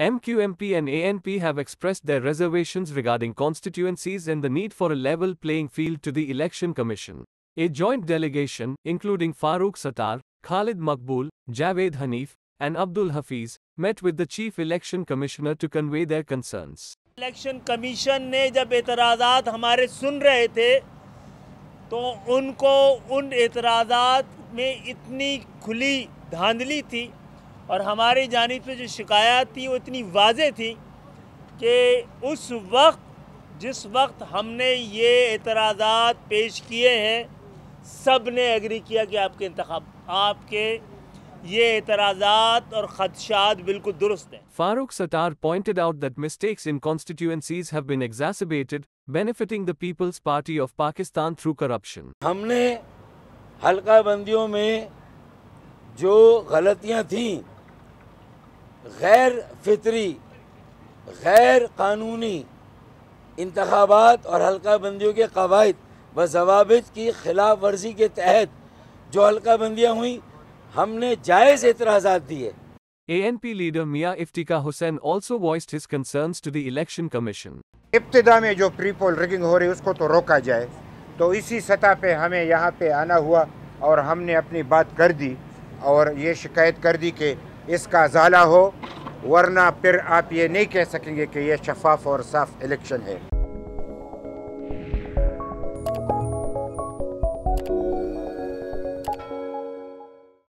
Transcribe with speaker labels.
Speaker 1: MQMP and ANP have expressed their reservations regarding constituencies and the need for a level playing field to the Election Commission. A joint delegation, including Farooq Sattar, Khalid Makbul, Javed Hanif, and Abdul Hafiz, met with the Chief Election Commissioner to convey their concerns.
Speaker 2: Election Commission ne jab एतराज़ात hamare sun रहे the, to unko un एतराज़ात में itni khuli dhandli thi. और हमारी जानब से जो शिकायत थी वो इतनी वाज थी कि उस वक्त जिस वक्त हमने ये एतराज़ात पेश किए हैं सब ने एग्री किया कि आपके इंत आपके ये एतराज़ात और खदशात बिल्कुल दुरुस्त हैं
Speaker 1: Farooq Sattar pointed out that mistakes in constituencies have been exaggerated benefiting the Peoples Party of Pakistan through corruption हमने हल्का बंदियों में जो गलतियां थीं गैर
Speaker 3: फितरी गैर कानूनी इंतबात और हल्का बंदियों के कवायद व जवाबित की खिलाफ वर्जी के तहत जो हल्का बंदियाँ हुई हमने जायज़ एतराज़ा दिए
Speaker 1: P leader Mian Iftikhar Hussain also voice his concern to the election commission
Speaker 4: इब्तदा में जो प्री पोल रिगिंग हो रही उसको तो रोका जाए तो इसी सतह पे हमें यहाँ पे आना हुआ और हमने अपनी बात कर दी और ये शिकायत कर दी कि इसका जाला हो वरना फिर आप ये नहीं कह सकेंगे कि यह शफाफ और साफ इलेक्शन है